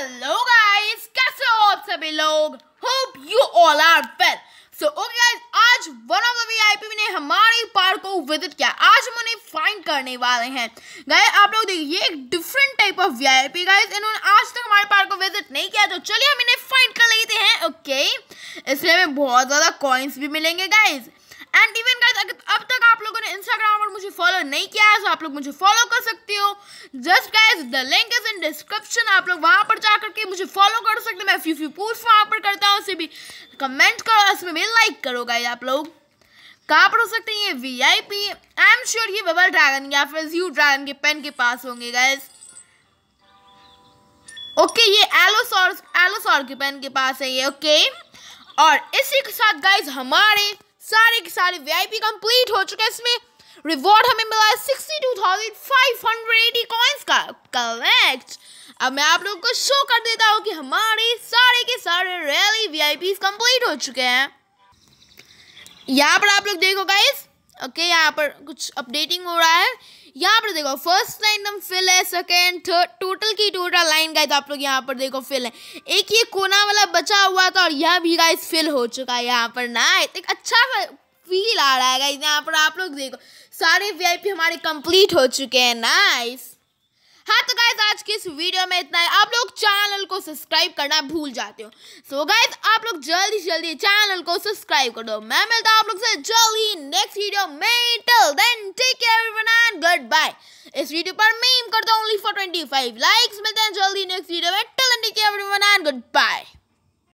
Hello guys कैसे हो आप सभी लोग hope you all are well so okay guys आज वन ऑफ द वीआईपी ने हमारी पार्क को विजिट किया आज हम उन्हें फाइंड करने वाले हैं गाइस आप लोग देखिए ये एक different type of VIP guys इन्होंने आज तक हमारे पार्क को विजिट नहीं किया तो चलिए हम इन्हें फाइंड कर लेते हैं ओके okay? इसमें हमें बहुत ज़्यादा कॉइंस भी मिलेंगे गाइस एंड इवन गाइस अब तक आप लोगों ने इंस्टाग्राम पर मुझे फॉलो नहीं किया है तो आप लोग मुझे फॉलो कर सकते हो just guys the link is in description आप लोग वहाँ पर जा करके मुझे फॉलो कर सकते मैं फ्यू फ्यू पूछ वहाँ पर करता हूँ उसे भी कमेंट करो उसमें भी लाइक करो गाइज आप लोग कहाँ पर हो सकते हैं ये V I P I am sure ये बबल ड्रैगन या फिर जू ड्रैगन के पेन के पास होंगे गाइज ओके ये एलोसॉर एलोसॉर के पेन के पास है ये ओके और इसी के साथ गाइज हमारे सारे के सारे वी आई पी कंप्लीट हो चुके हैं इसमें रिवॉर्ड हमें मिला है कॉइंस का कलेक्ट अब मैं आप लोगों को शो कर देता हूँ कि हमारे सारे के सारे रैली वी कंप्लीट हो चुके हैं यहाँ पर आप लोग देखो गाइस ओके यहाँ पर कुछ अपडेटिंग हो रहा है यहाँ पर देखो फर्स्ट लाइन एकदम फिल है सेकेंड थर्ड टोटल की टोटल लाइन गाइस आप लोग यहाँ पर देखो फिल है एक ये कोना वाला बचा हुआ था और यह भी गाइस फिल हो चुका है यहाँ पर ना एक अच्छा फील आ रहा है गाइज यहाँ पर आप लोग देखो सारे वीआईपी हमारे कंप्लीट हो चुके हैं नाइस हाँ तो गाइज आज की इस वीडियो में इतना है आप लोग चैनल को सब्सक्राइब करना भूल जाते हो सो so गाइज आप लोग जल्दी जल्दी चैनल को सब्सक्राइब कर दो मैं मिलता हूँ आप लोग से जल्दी नेक्स्ट वीडियो में till then take care everyone and good bye इस वीडियो पर मीम करता हूँ only for twenty five likes मिलते हैं जल्दी नेक्स्ट वीडियो में till and take care everyone and good bye